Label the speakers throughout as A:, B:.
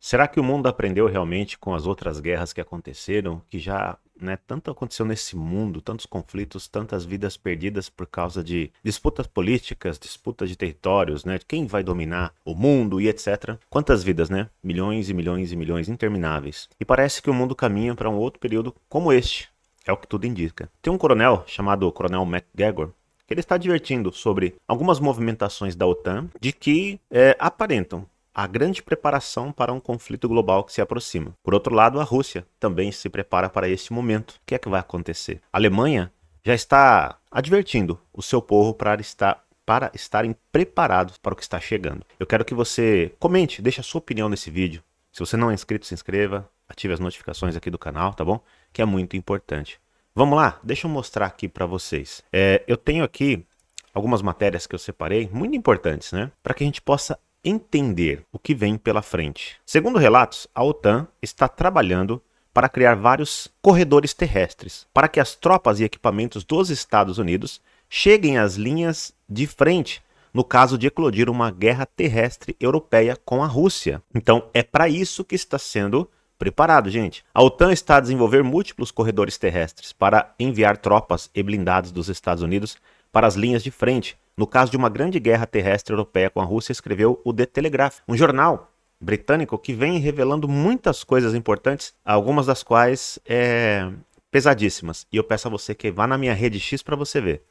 A: Será que o mundo aprendeu realmente com as outras guerras que aconteceram, que já né, tanto aconteceu nesse mundo, tantos conflitos, tantas vidas perdidas por causa de disputas políticas, disputas de territórios, né, quem vai dominar o mundo e etc. Quantas vidas, né? Milhões e milhões e milhões intermináveis. E parece que o mundo caminha para um outro período como este. É o que tudo indica. Tem um coronel chamado Coronel MacGregor ele está advertindo sobre algumas movimentações da OTAN de que é, aparentam a grande preparação para um conflito global que se aproxima. Por outro lado, a Rússia também se prepara para esse momento. O que é que vai acontecer? A Alemanha já está advertindo o seu povo para estar para estarem preparados para o que está chegando. Eu quero que você comente, deixe a sua opinião nesse vídeo. Se você não é inscrito, se inscreva, ative as notificações aqui do canal, tá bom? Que é muito importante. Vamos lá, deixa eu mostrar aqui para vocês. É, eu tenho aqui algumas matérias que eu separei, muito importantes, né? Para que a gente possa entender o que vem pela frente. Segundo relatos, a OTAN está trabalhando para criar vários corredores terrestres para que as tropas e equipamentos dos Estados Unidos cheguem às linhas de frente no caso de eclodir uma guerra terrestre europeia com a Rússia. Então é para isso que está sendo preparado, gente. A OTAN está a desenvolver múltiplos corredores terrestres para enviar tropas e blindados dos Estados Unidos para as linhas de frente, no caso de uma grande guerra terrestre europeia com a Rússia, escreveu o The Telegraph, um jornal britânico que vem revelando muitas coisas importantes, algumas das quais é, pesadíssimas. E eu peço a você que vá na minha rede X para você ver.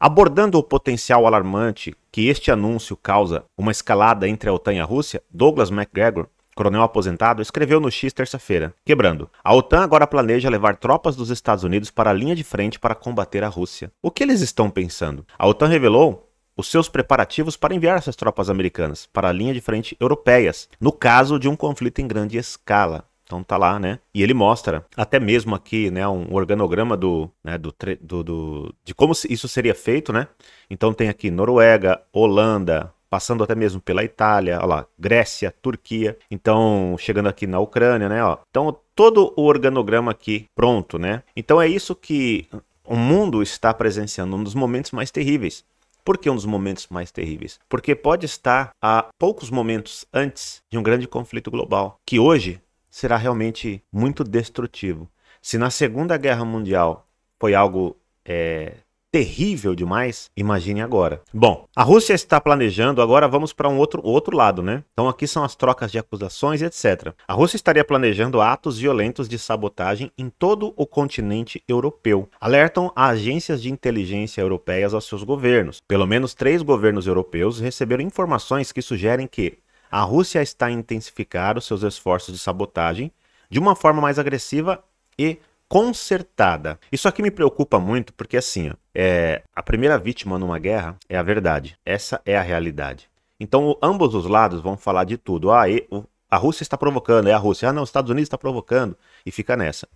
A: Abordando o potencial alarmante que este anúncio causa uma escalada entre a OTAN e a Rússia, Douglas MacGregor, coronel aposentado, escreveu no X terça-feira, quebrando. A OTAN agora planeja levar tropas dos Estados Unidos para a linha de frente para combater a Rússia. O que eles estão pensando? A OTAN revelou os seus preparativos para enviar essas tropas americanas para a linha de frente europeias, no caso de um conflito em grande escala. Então tá lá, né? E ele mostra, até mesmo aqui, né, um organograma do, né, do, do, do de como isso seria feito, né? Então tem aqui Noruega, Holanda, passando até mesmo pela Itália, lá, Grécia, Turquia, então chegando aqui na Ucrânia, né? Ó. Então todo o organograma aqui pronto, né? Então é isso que o mundo está presenciando, um dos momentos mais terríveis. Por que um dos momentos mais terríveis? Porque pode estar a poucos momentos antes de um grande conflito global, que hoje será realmente muito destrutivo. Se na Segunda Guerra Mundial foi algo é, terrível demais, imagine agora. Bom, a Rússia está planejando, agora vamos para um outro, outro lado, né? Então aqui são as trocas de acusações, etc. A Rússia estaria planejando atos violentos de sabotagem em todo o continente europeu. Alertam agências de inteligência europeias aos seus governos. Pelo menos três governos europeus receberam informações que sugerem que a Rússia está intensificando seus esforços de sabotagem de uma forma mais agressiva e consertada. Isso aqui me preocupa muito porque assim, ó, é, a primeira vítima numa guerra é a verdade. Essa é a realidade. Então ambos os lados vão falar de tudo. Ah, e, o, a Rússia está provocando, é a Rússia. Ah, não, os Estados Unidos está provocando e fica nessa.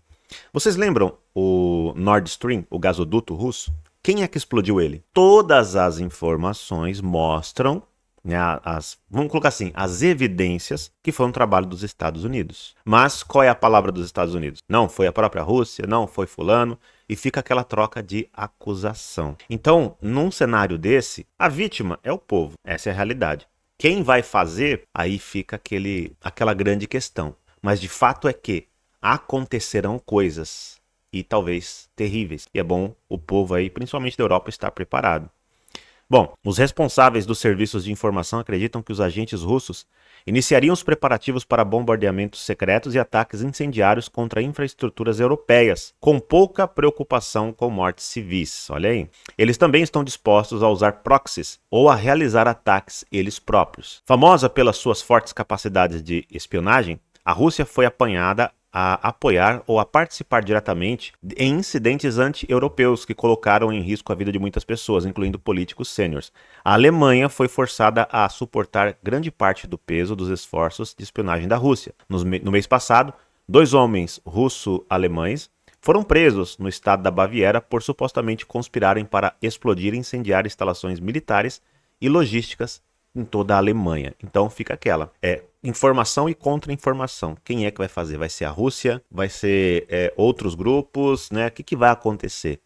A: Vocês lembram o Nord Stream, o gasoduto russo? Quem é que explodiu ele? Todas as informações mostram né, as, vamos colocar assim, as evidências que foi um trabalho dos Estados Unidos. Mas qual é a palavra dos Estados Unidos? Não foi a própria Rússia, não foi fulano, e fica aquela troca de acusação. Então, num cenário desse, a vítima é o povo, essa é a realidade. Quem vai fazer? Aí fica aquele, aquela grande questão. Mas de fato é que acontecerão coisas e talvez terríveis. E é bom o povo aí, principalmente da Europa, estar preparado. Bom, os responsáveis dos serviços de informação acreditam que os agentes russos iniciariam os preparativos para bombardeamentos secretos e ataques incendiários contra infraestruturas europeias, com pouca preocupação com mortes civis. Olha aí. Eles também estão dispostos a usar proxies ou a realizar ataques eles próprios. Famosa pelas suas fortes capacidades de espionagem, a Rússia foi apanhada a apoiar ou a participar diretamente em incidentes anti-europeus que colocaram em risco a vida de muitas pessoas, incluindo políticos sêniores. A Alemanha foi forçada a suportar grande parte do peso dos esforços de espionagem da Rússia. No mês passado, dois homens russo-alemães foram presos no estado da Baviera por supostamente conspirarem para explodir e incendiar instalações militares e logísticas em toda a Alemanha. Então fica aquela. É informação e contra-informação. Quem é que vai fazer? Vai ser a Rússia? Vai ser é, outros grupos? Né? O que, que vai acontecer?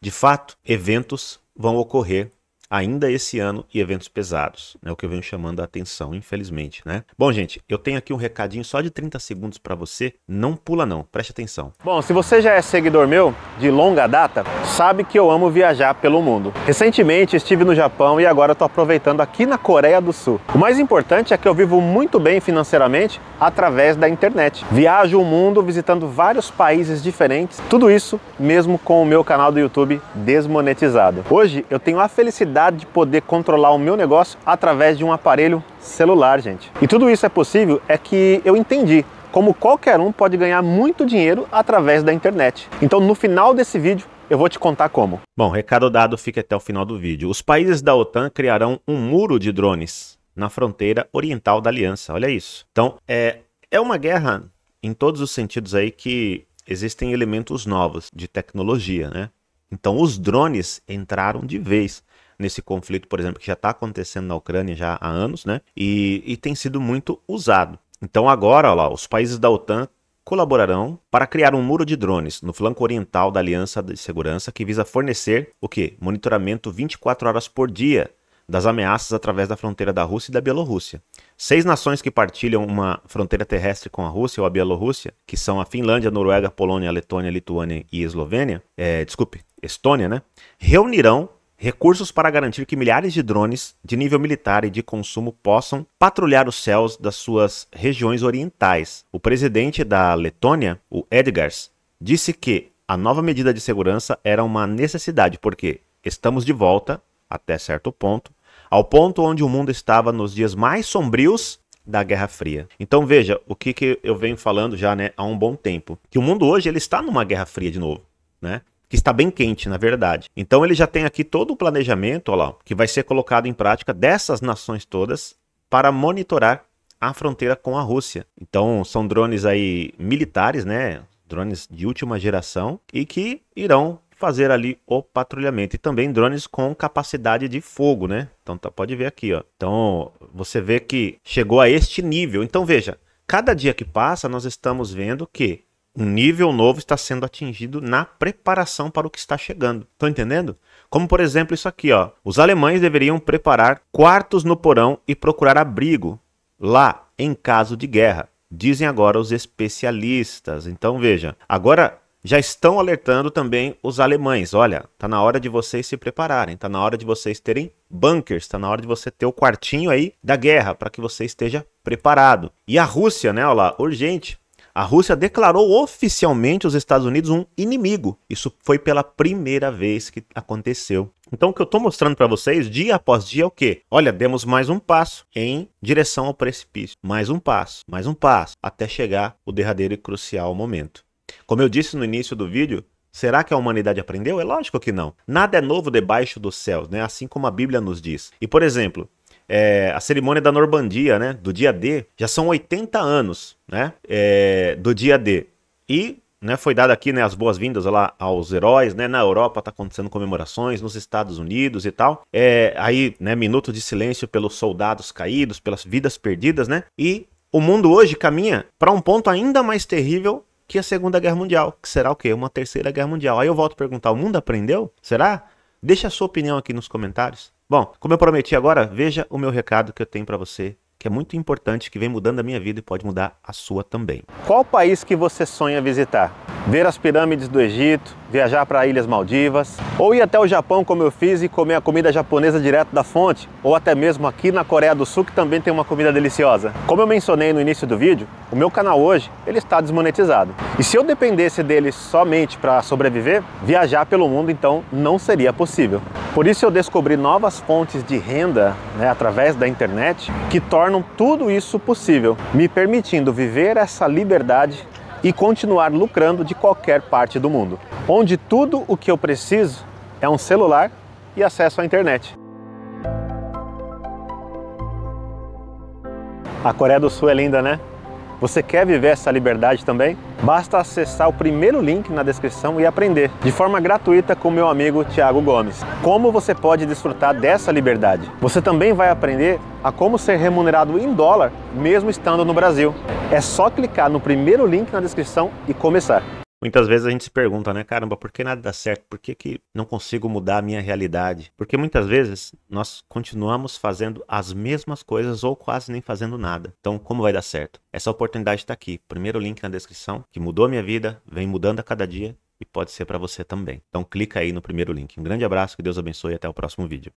A: De fato, eventos vão ocorrer ainda esse ano e eventos pesados. É o que eu venho chamando a atenção, infelizmente, né? Bom, gente, eu tenho aqui um recadinho só de 30 segundos para você. Não pula não, preste atenção. Bom, se você já é seguidor meu de longa data, sabe que eu amo viajar pelo mundo. Recentemente estive no Japão e agora estou aproveitando aqui na Coreia do Sul. O mais importante é que eu vivo muito bem financeiramente através da internet. Viajo o mundo visitando vários países diferentes, tudo isso mesmo com o meu canal do YouTube desmonetizado. Hoje eu tenho a felicidade liberdade de poder controlar o meu negócio através de um aparelho celular, gente. E tudo isso é possível é que eu entendi como qualquer um pode ganhar muito dinheiro através da internet. Então, no final desse vídeo, eu vou te contar como. Bom, recado dado, fique até o final do vídeo. Os países da OTAN criarão um muro de drones na fronteira oriental da aliança. Olha isso. Então, é, é uma guerra em todos os sentidos aí que existem elementos novos de tecnologia, né? Então, os drones entraram de vez nesse conflito, por exemplo, que já está acontecendo na Ucrânia já há anos, né? E, e tem sido muito usado. Então agora, lá, os países da OTAN colaborarão para criar um muro de drones no flanco oriental da Aliança de Segurança que visa fornecer o quê? Monitoramento 24 horas por dia das ameaças através da fronteira da Rússia e da Bielorrússia. Seis nações que partilham uma fronteira terrestre com a Rússia ou a Bielorrússia, que são a Finlândia, a Noruega, a Polônia, a Letônia, a Lituânia e Eslovênia, é, desculpe, Estônia, né? Reunirão recursos para garantir que milhares de drones de nível militar e de consumo possam patrulhar os céus das suas regiões orientais. O presidente da Letônia, o Edgars, disse que a nova medida de segurança era uma necessidade porque estamos de volta, até certo ponto, ao ponto onde o mundo estava nos dias mais sombrios da Guerra Fria. Então veja o que, que eu venho falando já né, há um bom tempo, que o mundo hoje ele está numa Guerra Fria de novo, né? que está bem quente, na verdade. Então ele já tem aqui todo o planejamento, olha lá, que vai ser colocado em prática dessas nações todas para monitorar a fronteira com a Rússia. Então são drones aí militares, né? Drones de última geração e que irão fazer ali o patrulhamento e também drones com capacidade de fogo, né? Então tá, pode ver aqui, ó. Então você vê que chegou a este nível. Então veja, cada dia que passa nós estamos vendo que um nível novo está sendo atingido na preparação para o que está chegando. Estão entendendo? Como por exemplo isso aqui, ó. Os alemães deveriam preparar quartos no porão e procurar abrigo lá em caso de guerra, dizem agora os especialistas. Então veja, agora já estão alertando também os alemães. Olha, tá na hora de vocês se prepararem, tá na hora de vocês terem bunkers, tá na hora de você ter o quartinho aí da guerra para que você esteja preparado. E a Rússia, né, olha lá, urgente a Rússia declarou oficialmente os Estados Unidos um inimigo. Isso foi pela primeira vez que aconteceu. Então, o que eu estou mostrando para vocês dia após dia é o quê? Olha, demos mais um passo em direção ao precipício. Mais um passo, mais um passo, até chegar o derradeiro e crucial momento. Como eu disse no início do vídeo, Será que a humanidade aprendeu? É lógico que não. Nada é novo debaixo dos céus, né? assim como a Bíblia nos diz. E, por exemplo, é, a cerimônia da Normandia, né? Do dia D, já são 80 anos, né? É, do dia D. E né, foi dada aqui né, as boas-vindas lá aos heróis, né? Na Europa está acontecendo comemorações, nos Estados Unidos e tal. É, aí, né, minuto de silêncio pelos soldados caídos, pelas vidas perdidas, né? E o mundo hoje caminha para um ponto ainda mais terrível que a Segunda Guerra Mundial, que será o quê? Uma Terceira Guerra Mundial. Aí eu volto a perguntar, o mundo aprendeu? Será? Deixa a sua opinião aqui nos comentários. Bom, como eu prometi agora, veja o meu recado que eu tenho para você, que é muito importante, que vem mudando a minha vida e pode mudar a sua também. Qual país que você sonha visitar? ver as pirâmides do Egito, viajar para Ilhas Maldivas, ou ir até o Japão como eu fiz e comer a comida japonesa direto da fonte, ou até mesmo aqui na Coreia do Sul que também tem uma comida deliciosa. Como eu mencionei no início do vídeo, o meu canal hoje ele está desmonetizado. E se eu dependesse dele somente para sobreviver, viajar pelo mundo então não seria possível. Por isso eu descobri novas fontes de renda né, através da internet que tornam tudo isso possível, me permitindo viver essa liberdade e continuar lucrando de qualquer parte do mundo, onde tudo o que eu preciso é um celular e acesso à internet. A Coreia do Sul é linda, né? Você quer viver essa liberdade também? Basta acessar o primeiro link na descrição e aprender, de forma gratuita com meu amigo Tiago Gomes, como você pode desfrutar dessa liberdade. Você também vai aprender a como ser remunerado em dólar, mesmo estando no Brasil. É só clicar no primeiro link na descrição e começar. Muitas vezes a gente se pergunta, né, caramba, por que nada dá certo? Por que, que não consigo mudar a minha realidade? Porque muitas vezes nós continuamos fazendo as mesmas coisas ou quase nem fazendo nada. Então, como vai dar certo? Essa oportunidade está aqui. Primeiro link na descrição, que mudou a minha vida, vem mudando a cada dia e pode ser para você também. Então, clica aí no primeiro link. Um grande abraço, que Deus abençoe e até o próximo vídeo.